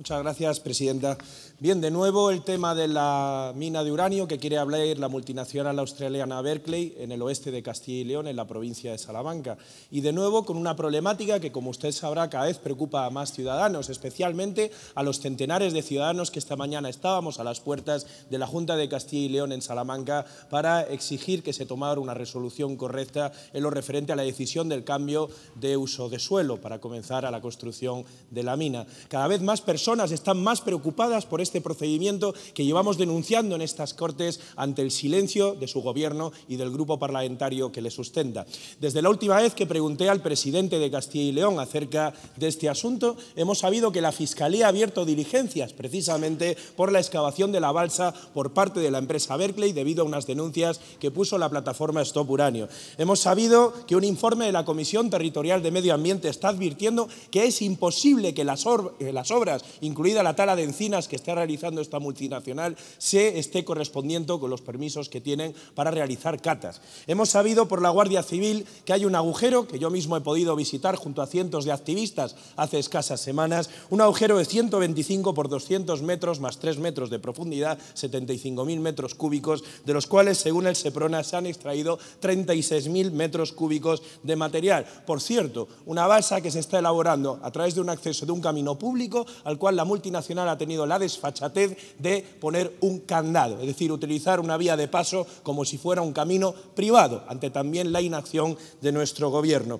Muchas gracias, presidenta. Bien, de nuevo el tema de la mina de uranio que quiere hablar la multinacional australiana Berkeley en el oeste de Castilla y León, en la provincia de Salamanca. Y de nuevo con una problemática que, como usted sabrá, cada vez preocupa a más ciudadanos, especialmente a los centenares de ciudadanos que esta mañana estábamos a las puertas de la Junta de Castilla y León en Salamanca para exigir que se tomara una resolución correcta en lo referente a la decisión del cambio de uso de suelo para comenzar a la construcción de la mina. Cada vez más personas están más preocupadas por este procedimiento que llevamos denunciando en estas Cortes ante el silencio de su Gobierno y del grupo parlamentario que le sustenta. Desde la última vez que pregunté al presidente de Castilla y León acerca de este asunto, hemos sabido que la Fiscalía ha abierto diligencias precisamente por la excavación de la balsa por parte de la empresa Berkeley debido a unas denuncias que puso la plataforma Stop Uranio. Hemos sabido que un informe de la Comisión Territorial de Medio Ambiente está advirtiendo que es imposible que las eh, obras incluida la tala de encinas que está realizando esta multinacional, se esté correspondiendo con los permisos que tienen para realizar catas. Hemos sabido por la Guardia Civil que hay un agujero, que yo mismo he podido visitar junto a cientos de activistas hace escasas semanas, un agujero de 125 por 200 metros más 3 metros de profundidad, 75.000 metros cúbicos, de los cuales, según el SEPRONA, se han extraído 36.000 metros cúbicos de material. Por cierto, una balsa que se está elaborando a través de un acceso de un camino público al cual la multinacional ha tenido la desfachatez de poner un candado, es decir, utilizar una vía de paso como si fuera un camino privado, ante también la inacción de nuestro gobierno.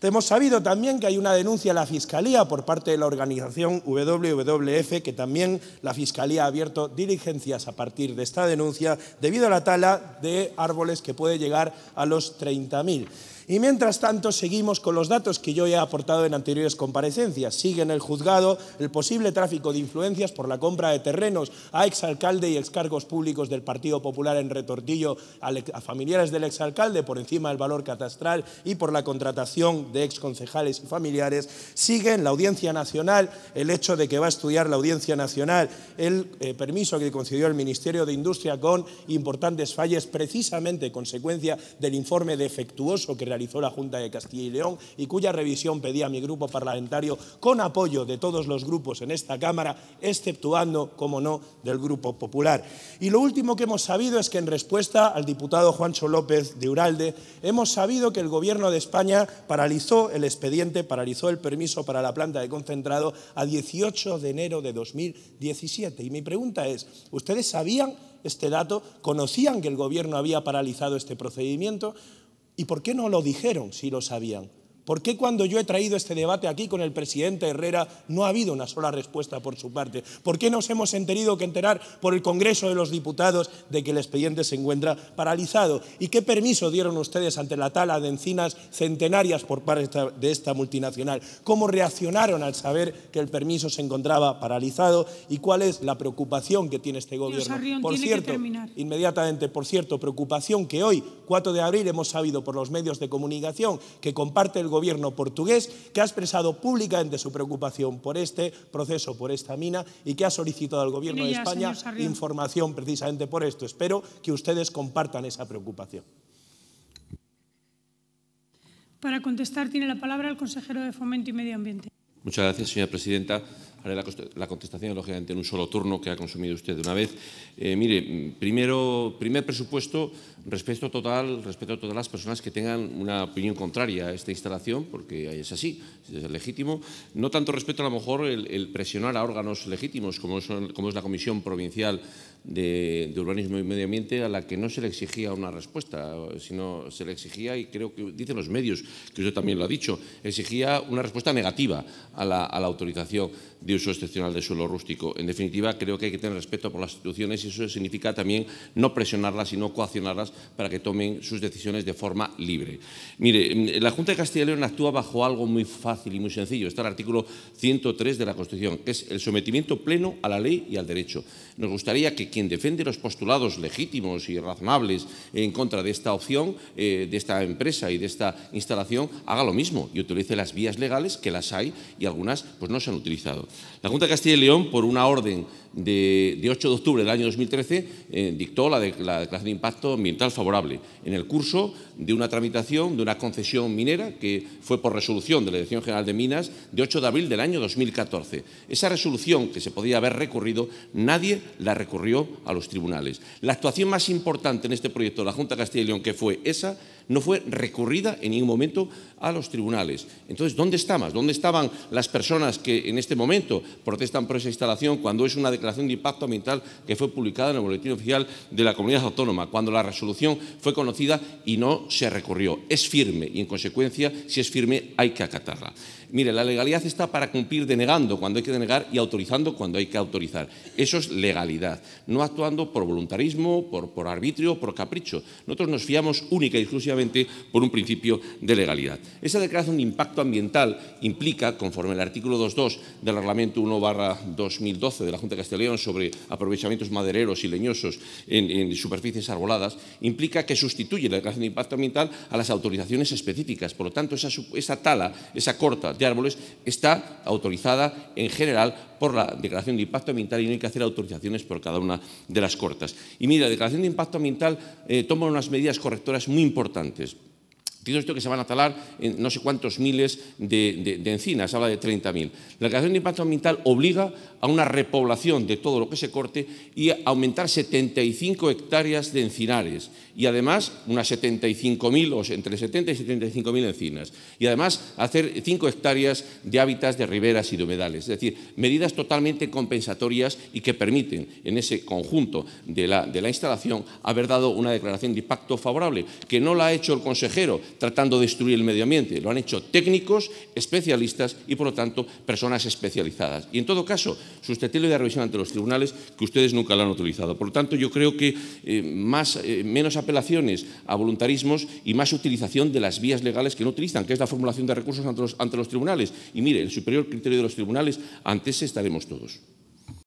Hemos sabido también que hay una denuncia a la Fiscalía por parte de la organización WWF, que también la Fiscalía ha abierto diligencias a partir de esta denuncia debido a la tala de árboles que puede llegar a los 30.000. Y mientras tanto seguimos con los datos que yo he aportado en anteriores comparecencias. Sigue en el juzgado el posible tráfico de influencias por la compra de terrenos a exalcalde y ex cargos públicos del Partido Popular en Retortillo, a familiares del exalcalde por encima del valor catastral y por la contratación de exconcejales y familiares. Sigue en la Audiencia Nacional el hecho de que va a estudiar la Audiencia Nacional el eh, permiso que concedió el Ministerio de Industria con importantes fallas precisamente consecuencia del informe defectuoso que realizó hizo la Junta de Castilla y León y cuya revisión pedía mi grupo parlamentario con apoyo de todos los grupos en esta Cámara, exceptuando, como no, del Grupo Popular. Y lo último que hemos sabido es que en respuesta al diputado Juancho López de Uralde, hemos sabido que el Gobierno de España paralizó el expediente, paralizó el permiso para la planta de concentrado a 18 de enero de 2017. Y mi pregunta es, ¿ustedes sabían este dato? ¿Conocían que el Gobierno había paralizado este procedimiento? ¿Y por qué no lo dijeron si lo sabían? ¿Por qué cuando yo he traído este debate aquí con el presidente Herrera no ha habido una sola respuesta por su parte? ¿Por qué nos hemos enterado que enterar por el Congreso de los Diputados de que el expediente se encuentra paralizado? ¿Y qué permiso dieron ustedes ante la tala de encinas centenarias por parte de esta multinacional? ¿Cómo reaccionaron al saber que el permiso se encontraba paralizado? ¿Y cuál es la preocupación que tiene este gobierno? por cierto, inmediatamente, por cierto, preocupación que hoy, 4 de abril, hemos sabido por los medios de comunicación que comparte el gobierno portugués que ha expresado públicamente su preocupación por este proceso, por esta mina y que ha solicitado al gobierno de España información precisamente por esto. Espero que ustedes compartan esa preocupación. Para contestar tiene la palabra el consejero de Fomento y Medio Ambiente. Muchas gracias, señora presidenta. Haré la, contestación, lógicamente, en un solo turno que ha consumido usted de una vez. Eh, mire, primero, primer presupuesto, respeto total, respeto a todas las personas que tengan una opinión contraria a esta instalación, porque es así, es legítimo. No tanto respeto, a lo mejor, el, presionar a órganos legítimos, como, son, como es la Comisión Provincial de, Urbanismo y Medio Ambiente, a la que no se le exigía una respuesta, sino se le exigía, y creo que dicen los medios, que usted también lo ha dicho, exigía una respuesta negativa a la, autorización uso excepcional de suelo rústico. En definitiva, creo que hay que tener respeto por las instituciones y eso significa también no presionarlas, sino coaccionarlas para que tomen sus decisiones de forma libre. Mire, mm, la Junta de Castilla y León actúa bajo algo muy fácil y muy sencillo. Está el artículo 103 de la Constitución, que es el sometimiento pleno a la ley y al derecho. Nos gustaría que quien defiende los postulados legítimos y razonables en contra de esta opción, eh, de esta empresa y de esta instalación, haga lo mismo y utilice las vías legales que las hay y algunas pues, no se han utilizado. La Junta de Castilla y León, por una orden de, 8 de octubre del año 2013 eh, dictó la, declaración de impacto ambiental favorable en el curso de una tramitación de una concesión minera que fue por resolución de la Dirección General de Minas de 8 de abril del año 2014. Esa resolución que se podía haber recurrido, nadie la recurrió a los tribunales. La actuación más importante en este proyecto de la Junta de Castilla y León, que fue esa, no fue recurrida en ningún momento a los tribunales. Entonces, ¿dónde estamos? ¿Dónde estaban las personas que en este momento protestan por esa instalación cuando es una declaración relación de impacto ambiental que fue publicada en el Boletín Oficial de la Comunidad Autónoma, cuando la resolución fue conocida y no se recurrió. Es firme y, en consecuencia, si es firme, hay que acatarla. Mire, la legalidad está para cumplir denegando cuando hay que denegar y autorizando cuando hay que autorizar. Eso es legalidad, no actuando por voluntarismo, por, por arbitrio, por capricho. Nosotros nos fiamos única y exclusivamente por un principio de legalidad. Esa declaración de impacto ambiental implica, conforme el artículo 2.2 del Reglamento 1-2012 de la Junta de Castilla sobre aprovechamientos madereros y leñosos en, superficies arboladas, implica que sustituye la declaración de impacto ambiental a las autorizaciones específicas. Por lo tanto, esa tala, esa corta, de árboles está autorizada en general por la declaración de impacto ambiental y no hay que hacer autorizaciones por cada una de las cortas. Y mira, la declaración de impacto ambiental eh, toma unas medidas correctoras muy importantes esto que se van a talar en no sé cuántos miles de, encinas, habla de 30.000. La declaración de impacto ambiental obliga a una repoblación de todo lo que se corte y a aumentar 75 hectáreas de encinares y además unas 75.000 o entre 70 y 75.000 encinas y además hacer 5 hectáreas de hábitats de riberas y de humedales. Es decir, medidas totalmente compensatorias y que permiten en ese conjunto de la instalación haber dado una declaración de impacto favorable, que no la ha hecho el consejero, tratando de destruir el medio ambiente. Lo han hecho técnicos, especialistas y, por lo tanto, personas especializadas. Y, en todo caso, sustentable de revisión ante los tribunales que ustedes nunca la han utilizado. Por lo tanto, yo creo que eh, más, eh, menos apelaciones a voluntarismos y más utilización de las vías legales que no utilizan, que es la formulación de recursos ante los, ante los tribunales. Y mire, el superior criterio de los tribunales, ante ese estaremos todos.